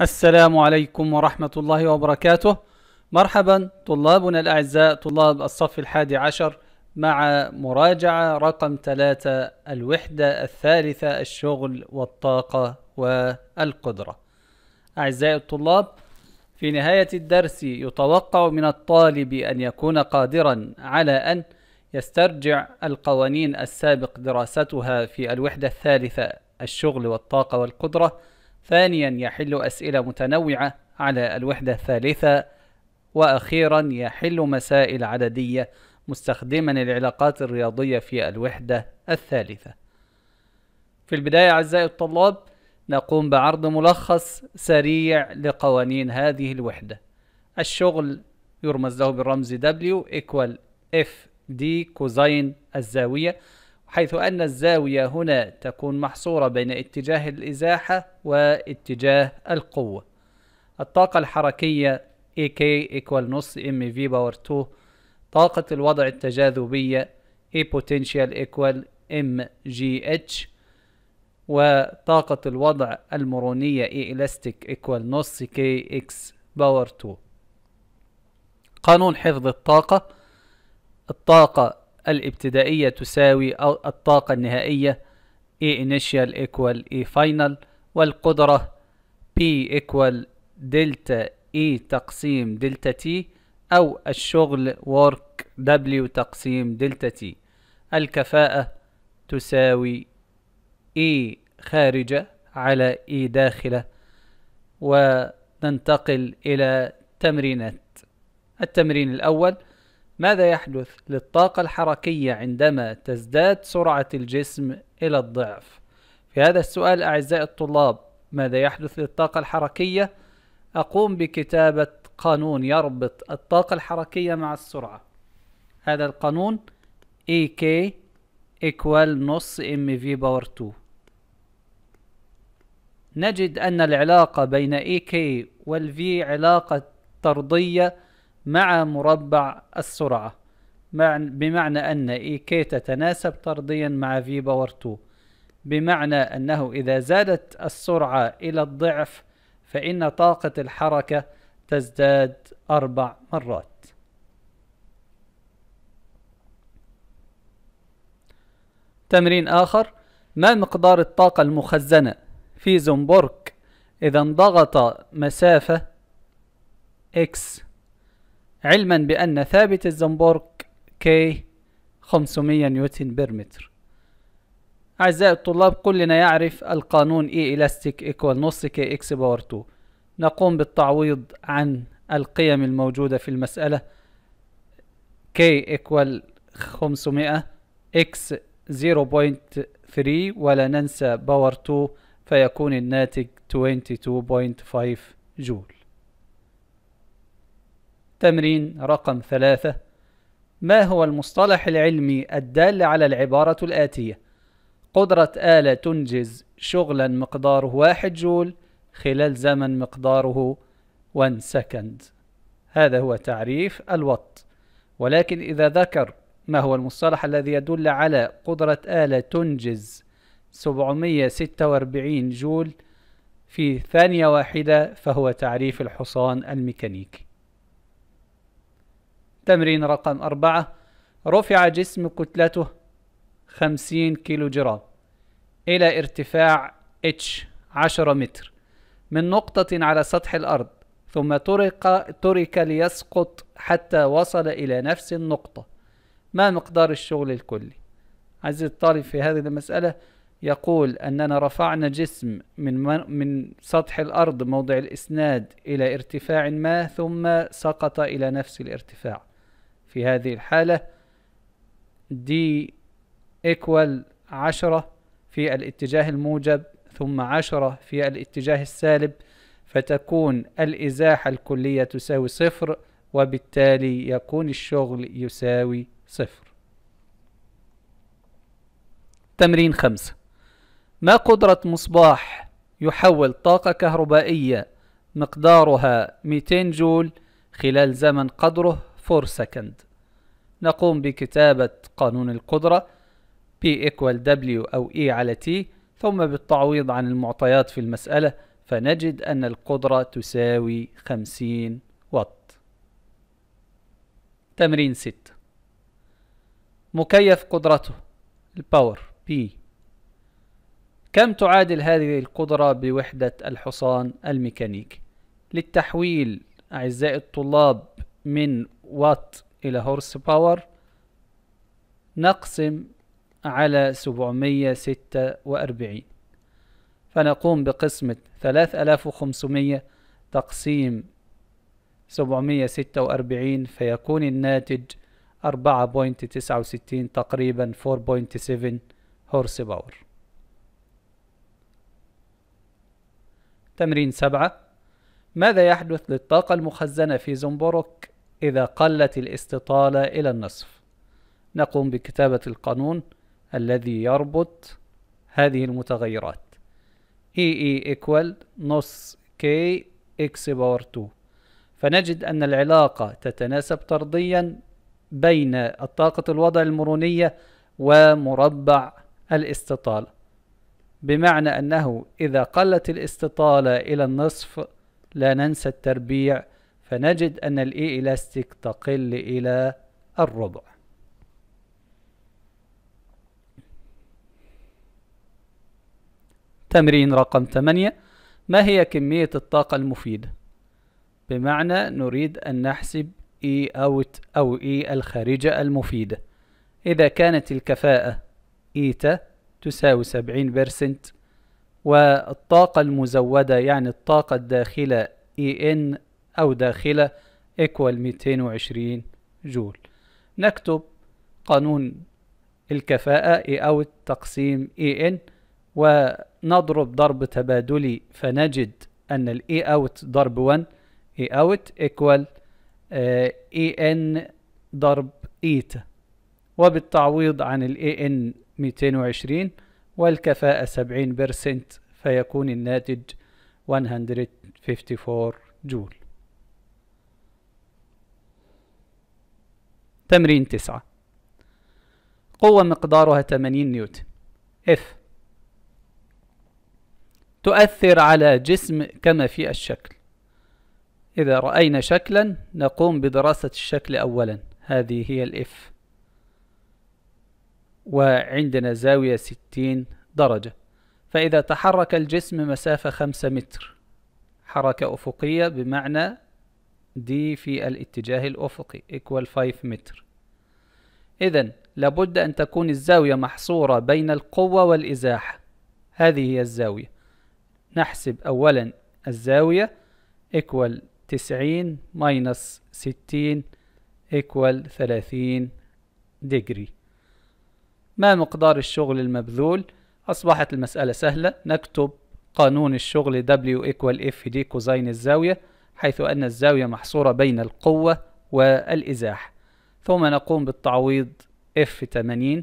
السلام عليكم ورحمة الله وبركاته مرحبا طلابنا الأعزاء طلاب الصف الحادي عشر مع مراجعة رقم ثلاثة الوحدة الثالثة الشغل والطاقة والقدرة أعزائي الطلاب في نهاية الدرس يتوقع من الطالب أن يكون قادرا على أن يسترجع القوانين السابق دراستها في الوحدة الثالثة الشغل والطاقة والقدرة ثانيا يحل أسئلة متنوعة على الوحدة الثالثة وأخيرا يحل مسائل عددية مستخدما العلاقات الرياضية في الوحدة الثالثة في البداية أعزائي الطلاب نقوم بعرض ملخص سريع لقوانين هذه الوحدة الشغل يرمز له بالرمز W equal F D كوزين الزاوية حيث أن الزاوية هنا تكون محصورة بين اتجاه الإزاحة واتجاه القوة الطاقة الحركية AK equal نص MV power 2 طاقة الوضع التجاذبية A potential equal MGH وطاقة الوضع المرونية A elastic equal نص KX power 2 قانون حفظ الطاقة الطاقة الابتدائية تساوي الطاقة النهائية A initial equal A final والقدرة P equal دلتا E تقسيم دلتا T أو الشغل work W تقسيم دلتا T الكفاءة تساوي E خارجة على E داخلة وننتقل إلى تمرينات التمرين الأول ماذا يحدث للطاقة الحركية عندما تزداد سرعة الجسم إلى الضعف؟ في هذا السؤال أعزائي الطلاب ماذا يحدث للطاقة الحركية؟ أقوم بكتابة قانون يربط الطاقة الحركية مع السرعة هذا القانون EK equal نص mv باور 2 نجد أن العلاقة بين EK والV علاقة طردية مع مربع السرعة بمعنى أن إي كي تتناسب طرديا مع في باور 2 بمعنى أنه إذا زادت السرعة إلى الضعف فإن طاقة الحركة تزداد أربع مرات تمرين آخر ما مقدار الطاقة المخزنة في زنبرك إذا انضغط مسافة X علما بأن ثابت الزنبورك كي 500 نيوتن برمتر أعزائي الطلاب كلنا يعرف القانون E elastic إيكوال نص كي اكس باور 2 نقوم بالتعويض عن القيم الموجودة في المسألة كي إيكوال 500 إكس 0.3 ولا ننسى باور 2 فيكون الناتج 22.5 جول تمرين رقم ثلاثة ما هو المصطلح العلمي الدال على العبارة الآتية قدرة آلة تنجز شغلا مقداره واحد جول خلال زمن مقداره 1 سكند هذا هو تعريف الوط ولكن إذا ذكر ما هو المصطلح الذي يدل على قدرة آلة تنجز 746 جول في ثانية واحدة فهو تعريف الحصان الميكانيكي تمرين رقم أربعة رفع جسم كتلته خمسين كيلو جرام إلى ارتفاع H عشرة متر من نقطة على سطح الأرض ثم ترك, ترك ليسقط حتى وصل إلى نفس النقطة ما مقدار الشغل الكلي عزيزي الطالب في هذه المسألة يقول أننا رفعنا جسم من, من سطح الأرض موضع الإسناد إلى ارتفاع ما ثم سقط إلى نفس الارتفاع في هذه الحالة دي إيكوال عشرة في الاتجاه الموجب ثم عشرة في الاتجاه السالب فتكون الإزاحة الكلية تساوي صفر وبالتالي يكون الشغل يساوي صفر تمرين خمسة ما قدرة مصباح يحول طاقة كهربائية مقدارها 200 جول خلال زمن قدره for second نقوم بكتابة قانون القدرة P equal W أو E على T ثم بالتعويض عن المعطيات في المسألة فنجد أن القدرة تساوي 50 وات تمرين 6 مكيف قدرته الباور P كم تعادل هذه القدرة بوحدة الحصان الميكانيكي للتحويل أعزائي الطلاب من وات إلى هورس باور نقسم على سبعمية ستة وأربعين فنقوم بقسمة ثلاث ألاف وخمسمية تقسيم سبعمية ستة وأربعين فيكون الناتج أربعة بوينت تسعة وستين تقريبا فور بوينت سيفن هورس باور تمرين سبعة ماذا يحدث للطاقة المخزنة في زنبرك إذا قلت الاستطالة إلى النصف نقوم بكتابة القانون الذي يربط هذه المتغيرات e e equal نص K X باور 2 فنجد أن العلاقة تتناسب طرديا بين الطاقة الوضع المرونية ومربع الاستطالة بمعنى أنه إذا قلت الاستطالة إلى النصف لا ننسى التربيع فنجد أن الإي إلاستيك تقل إلى الربع تمرين رقم 8 ما هي كمية الطاقة المفيدة؟ بمعنى نريد أن نحسب E out أو E الخارجة المفيدة إذا كانت الكفاءة إيتا e تساوي 70% والطاقة المزودة يعني الطاقة الداخلة إي e إن أو داخلة إيكوال 220 جول نكتب قانون الكفاءة E out تقسيم EN ونضرب ضرب تبادلي فنجد أن الـ E out ضرب 1 E out equal آه، EN ضرب إيتا وبالتعويض عن الـ EN 220 والكفاءة 70% فيكون الناتج 154 جول تمرين تسعة قوة مقدارها 80 نيوتن F تؤثر على جسم كما في الشكل إذا رأينا شكلا نقوم بدراسة الشكل أولا هذه هي الإف وعندنا زاوية 60 درجة فإذا تحرك الجسم مسافة 5 متر حركة أفقية بمعنى دي في الاتجاه الأفقي equal 5 متر إذا لابد أن تكون الزاوية محصورة بين القوة والإزاحة هذه هي الزاوية نحسب أولا الزاوية equal 90 minus 60 equal 30 ديجري ما مقدار الشغل المبذول أصبحت المسألة سهلة نكتب قانون الشغل W equal F دي كوزين الزاوية حيث أن الزاوية محصورة بين القوة والإزاح ثم نقوم بالتعويض F80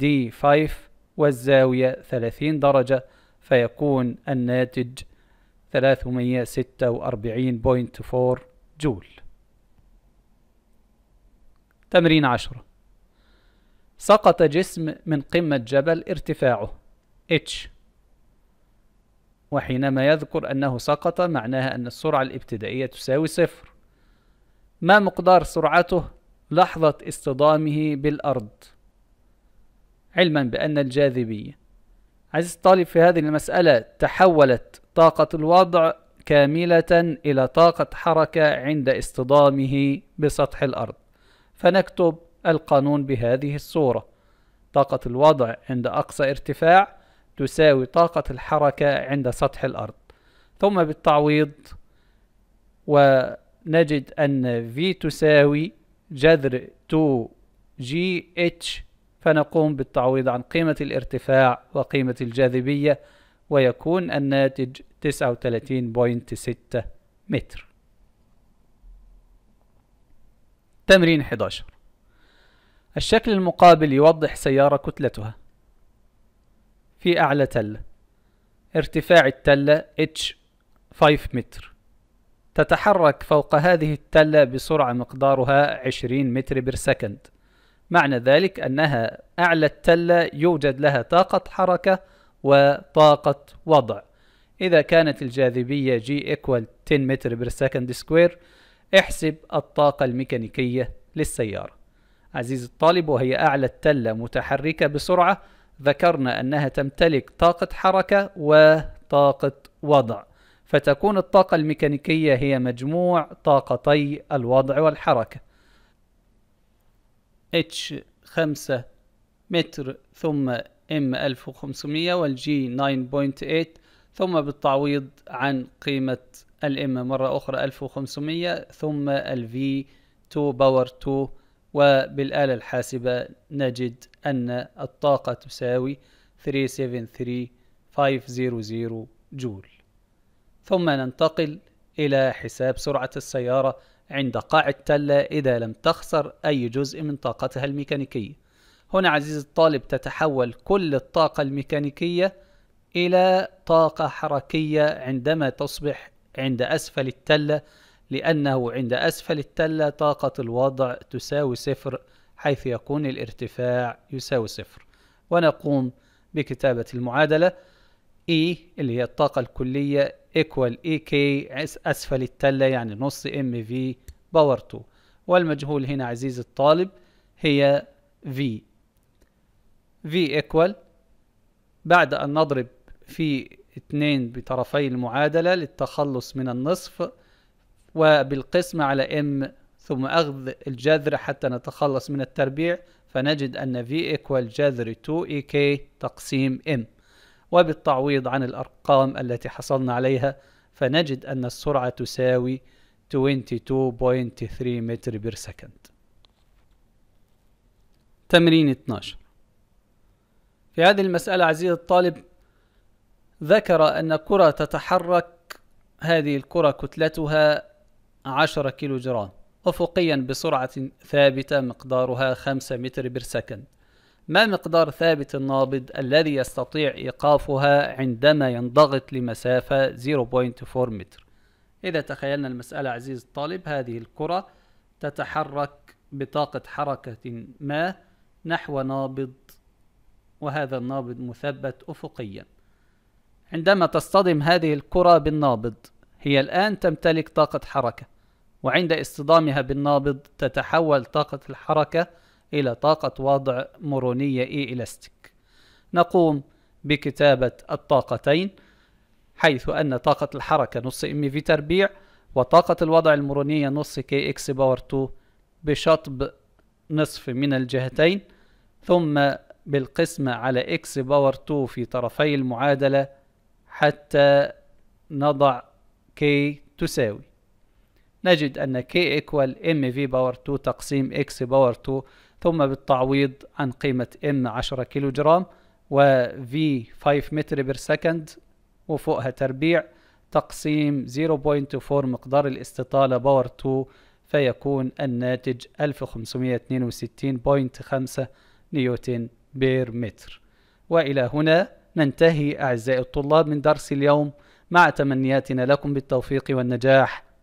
D5 والزاوية 30 درجة فيكون الناتج 346.4 جول تمرين عشرة سقط جسم من قمة جبل ارتفاعه H وحينما يذكر أنه سقط معناها أن السرعة الابتدائية تساوي صفر ما مقدار سرعته لحظة اصطدامه بالأرض علما بأن الجاذبية عزيزي الطالب في هذه المسألة تحولت طاقة الوضع كاملة إلى طاقة حركة عند اصطدامه بسطح الأرض فنكتب القانون بهذه الصورة طاقة الوضع عند أقصى ارتفاع تساوي طاقة الحركة عند سطح الأرض ثم بالتعويض ونجد أن V تساوي جذر 2GH فنقوم بالتعويض عن قيمة الارتفاع وقيمة الجاذبية ويكون الناتج 39.6 متر تمرين 11 الشكل المقابل يوضح سيارة كتلتها في أعلى تلة ارتفاع التلة H 5 متر تتحرك فوق هذه التلة بسرعة مقدارها 20 متر سكند معنى ذلك أنها أعلى التلة يوجد لها طاقة حركة وطاقة وضع إذا كانت الجاذبية G equal 10 متر سكند سكوير احسب الطاقة الميكانيكية للسيارة عزيزي الطالب وهي أعلى التلة متحركة بسرعة ذكرنا أنها تمتلك طاقة حركة وطاقة وضع فتكون الطاقة الميكانيكية هي مجموع طاقتي الوضع والحركة H 5 متر ثم M 1500 والجي 9.8 ثم بالتعويض عن قيمة الام مرة أخرى 1500 ثم الفي 2 باور 2 وبالآلة الحاسبة نجد أن الطاقة تساوي 373500 جول ثم ننتقل إلى حساب سرعة السيارة عند قاع التلة إذا لم تخسر أي جزء من طاقتها الميكانيكية هنا عزيزي الطالب تتحول كل الطاقة الميكانيكية إلى طاقة حركية عندما تصبح عند أسفل التلة لأنه عند أسفل التلة طاقة الوضع تساوي صفر حيث يكون الارتفاع يساوي صفر ونقوم بكتابة المعادلة E اللي هي الطاقة الكلية equal EK أسفل التلة يعني نص MV باور 2 والمجهول هنا عزيزي الطالب هي V V equal بعد أن نضرب في 2 بطرفي المعادلة للتخلص من النصف وبالقسمة على m ثم أخذ الجذر حتى نتخلص من التربيع فنجد أن V equal جذر 2EK تقسيم M وبالتعويض عن الأرقام التي حصلنا عليها فنجد أن السرعة تساوي 22.3 متر بير سكند تمرين 12 في هذه المسألة عزيزي الطالب ذكر أن كرة تتحرك هذه الكرة كتلتها 10 كيلو جرام أفقيا بسرعة ثابتة مقدارها 5 متر برسكن ما مقدار ثابت النابض الذي يستطيع إيقافها عندما ينضغط لمسافة 0.4 متر إذا تخيلنا المسألة عزيز الطالب هذه الكرة تتحرك بطاقة حركة ما نحو نابض وهذا النابض مثبت أفقيا عندما تصطدم هذه الكرة بالنابض هي الآن تمتلك طاقة حركة وعند اصطدامها بالنابض تتحول طاقة الحركة إلى طاقة وضع مرونية إي إلاستيك نقوم بكتابة الطاقتين حيث أن طاقة الحركة نص إم في تربيع وطاقة الوضع المرونية نص كي إكس باور 2 بشطب نصف من الجهتين ثم بالقسمة على إكس باور 2 في طرفي المعادلة حتى نضع كي تساوي نجد أن K equal MV باور 2 تقسيم X باور 2 ثم بالتعويض عن قيمة M 10 كيلو جرام و V 5 متر بير سكند وفوقها تربيع تقسيم 0.4 مقدار الاستطالة باور 2 فيكون الناتج 1562.5 نيوتن بير متر وإلى هنا ننتهي أعزائي الطلاب من درس اليوم مع تمنياتنا لكم بالتوفيق والنجاح